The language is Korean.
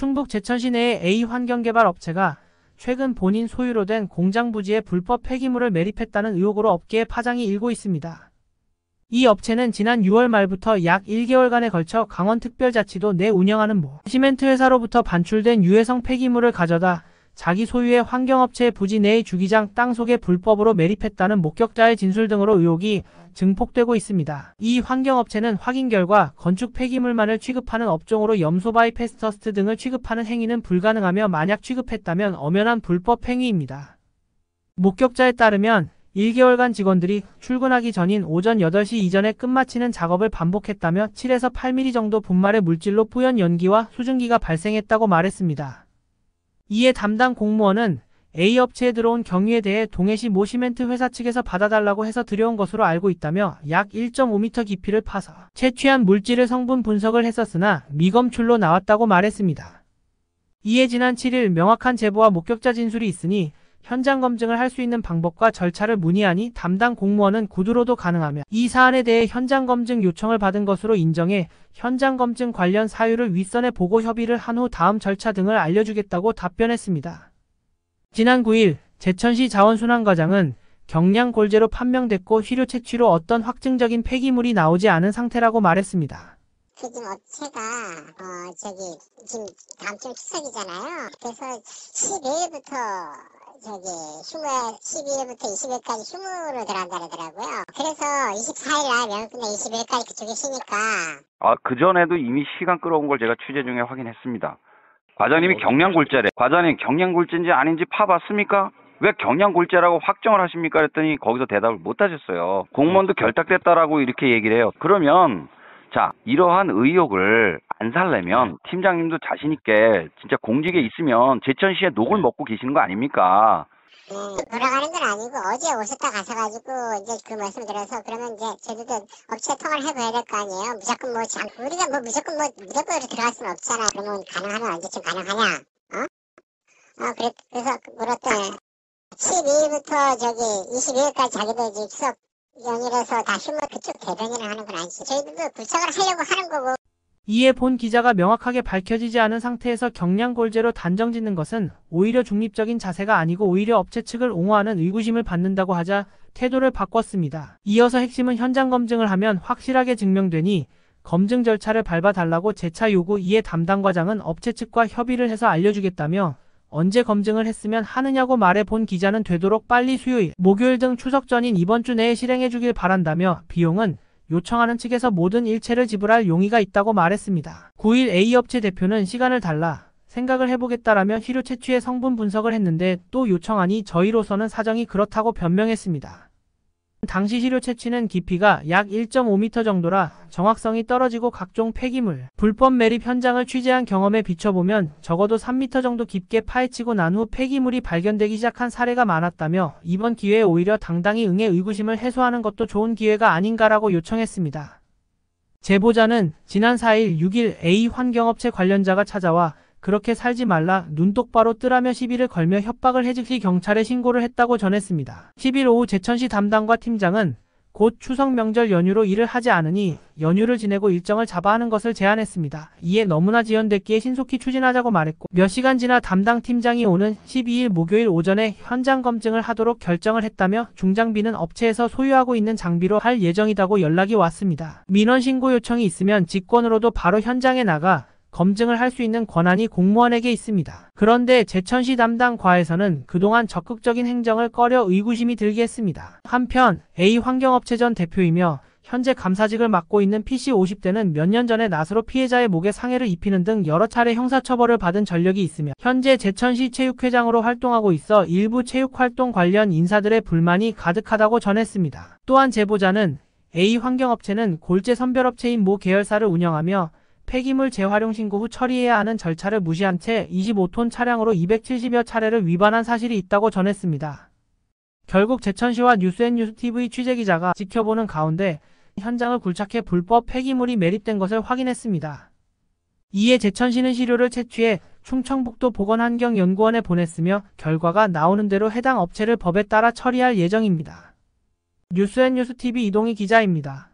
충북 제천 시내의 A 환경개발 업체가 최근 본인 소유로 된 공장 부지에 불법 폐기물을 매립했다는 의혹으로 업계에 파장이 일고 있습니다. 이 업체는 지난 6월 말부터 약 1개월간에 걸쳐 강원특별자치도 내 운영하는 모 시멘트 회사로부터 반출된 유해성 폐기물을 가져다 자기 소유의 환경업체 부지 내의 주기장 땅 속에 불법으로 매립했다는 목격자의 진술 등으로 의혹이 증폭되고 있습니다. 이 환경업체는 확인 결과 건축 폐기물만을 취급하는 업종으로 염소 바이페스터스트 등을 취급하는 행위는 불가능하며 만약 취급했다면 엄연한 불법 행위입니다. 목격자에 따르면 1개월간 직원들이 출근하기 전인 오전 8시 이전에 끝마치는 작업을 반복했다며 7에서 8mm 정도 분말의 물질로 뿌연 연기와 수증기가 발생했다고 말했습니다. 이에 담당 공무원은 A 업체에 들어온 경위에 대해 동해시 모시멘트 회사 측에서 받아달라고 해서 들여온 것으로 알고 있다며 약 1.5m 깊이를 파서 채취한 물질의 성분 분석을 했었으나 미검출로 나왔다고 말했습니다. 이에 지난 7일 명확한 제보와 목격자 진술이 있으니 현장 검증을 할 수 있는 방법과 절차를 문의하니 담당 공무원은 구두로도 가능하며 이 사안에 대해 현장 검증 요청을 받은 것으로 인정해 현장 검증 관련 사유를 윗선에 보고 협의를 한 후 다음 절차 등을 알려주겠다고 답변했습니다. 지난 9일 제천시 자원순환과장은 경량 골재로 판명됐고 휘류 채취로 어떤 확증적인 폐기물이 나오지 않은 상태라고 말했습니다. 지금 업체가 어 저기 지금 다음 주 추석이잖아요. 그래서 11일부터 저기 20, 12일부터 20일까지 휴무로 들어간다더라고요. 그래서 24일 날 명끝내 20일까지 그쪽에 쉬니까. 아, 그전에도 이미 시간 끌어온 걸 제가 취재 중에 확인했습니다. 과장님이 네. 경량골재래. 과장님 경량골재인지 아닌지 파봤습니까? 왜 경량골재라고 확정을 하십니까? 그랬더니 거기서 대답을 못 하셨어요. 공무원도 결탁됐다라고 이렇게 얘기를 해요. 그러면 자, 이러한 의혹을 안 살려면 팀장님도 자신 있게 진짜 공직에 있으면 제천시에 녹을 네. 먹고 계시는 거 아닙니까? 음, 그 돌아가는 건 아니고 어제 오셨다 가셔가지고 이제 그 말씀 들어서 그러면 이제 저희도 업체 통화를 해봐야 될 거 아니에요. 무조건 뭐 장, 우리가 뭐 무조건 뭐 무조건 들어갈 수는 없잖아. 그러면 가능하면 언제쯤 가능하냐? 어? 어 그래, 그래서 그 물었대. 12일부터 저기 22일까지 자기들 지금 추석 연일에서 다 휴무 그쪽 대변인을 하는 건 아니지. 저희들도 부착을 하려고 하는 거고. 이에 본 기자가 명확하게 밝혀지지 않은 상태에서 경량골제로 단정짓는 것은 오히려 중립적인 자세가 아니고 오히려 업체 측을 옹호하는 의구심을 받는다고 하자 태도를 바꿨습니다. 이어서 핵심은 현장 검증을 하면 확실하게 증명되니 검증 절차를 밟아달라고 재차 요구 이에 담당 과장은 업체 측과 협의를 해서 알려주겠다며 언제 검증을 했으면 하느냐고 말해본 기자는 되도록 빨리 수요일, 목요일 등 추석 전인 이번 주 내에 실행해주길 바란다며 비용은 요청하는 측에서 모든 일체를 지불할 용의가 있다고 말했습니다. 9일 A업체 대표는 시간을 달라 생각을 해보겠다라며 희류 채취의 성분 분석을 했는데 또 요청하니 저희로서는 사정이 그렇다고 변명했습니다. 당시 시료 채취는 깊이가 약 1.5m 정도라 정확성이 떨어지고 각종 폐기물, 불법 매립 현장을 취재한 경험에 비춰보면 적어도 3m 정도 깊게 파헤치고 난 후 폐기물이 발견되기 시작한 사례가 많았다며 이번 기회에 오히려 당당히 응해 의구심을 해소하는 것도 좋은 기회가 아닌가라고 요청했습니다. 제보자는 지난 4일 6일 A 환경업체 관련자가 찾아와 그렇게 살지 말라 눈 똑바로 뜨라며 시비를 걸며 협박을 해직시 경찰에 신고를 했다고 전했습니다. 10일 오후 제천시 담당과 팀장은 곧 추석 명절 연휴로 일을 하지 않으니 연휴를 지내고 일정을 잡아 하는 것을 제안했습니다. 이에 너무나 지연됐기에 신속히 추진하자고 말했고 몇 시간 지나 담당 팀장이 오는 12일 목요일 오전에 현장 검증을 하도록 결정을 했다며 중장비는 업체에서 소유하고 있는 장비로 할 예정이라고 연락이 왔습니다. 민원 신고 요청이 있으면 직권으로도 바로 현장에 나가 검증을 할 수 있는 권한이 공무원에게 있습니다. 그런데 제천시 담당 과에서는 그동안 적극적인 행정을 꺼려 의구심이 들게 했습니다. 한편 A 환경업체전 대표이며 현재 감사직을 맡고 있는 PC 50대는 몇 년 전에 낫으로 피해자의 목에 상해를 입히는 등 여러 차례 형사처벌을 받은 전력이 있으며 현재 제천시 체육회장으로 활동하고 있어 일부 체육활동 관련 인사들의 불만이 가득하다고 전했습니다. 또한 제보자는 A 환경업체는 골재 선별업체인 모 계열사를 운영하며 폐기물 재활용 신고 후 처리해야 하는 절차를 무시한 채 25톤 차량으로 270여 차례를 위반한 사실이 있다고 전했습니다. 결국 제천시와 뉴스앤뉴스TV 취재기자가 지켜보는 가운데 현장을 굴착해 불법 폐기물이 매립된 것을 확인했습니다. 이에 제천시는 시료를 채취해 충청북도 보건환경연구원에 보냈으며 결과가 나오는 대로 해당 업체를 법에 따라 처리할 예정입니다. 뉴스앤뉴스TV 이동희 기자입니다.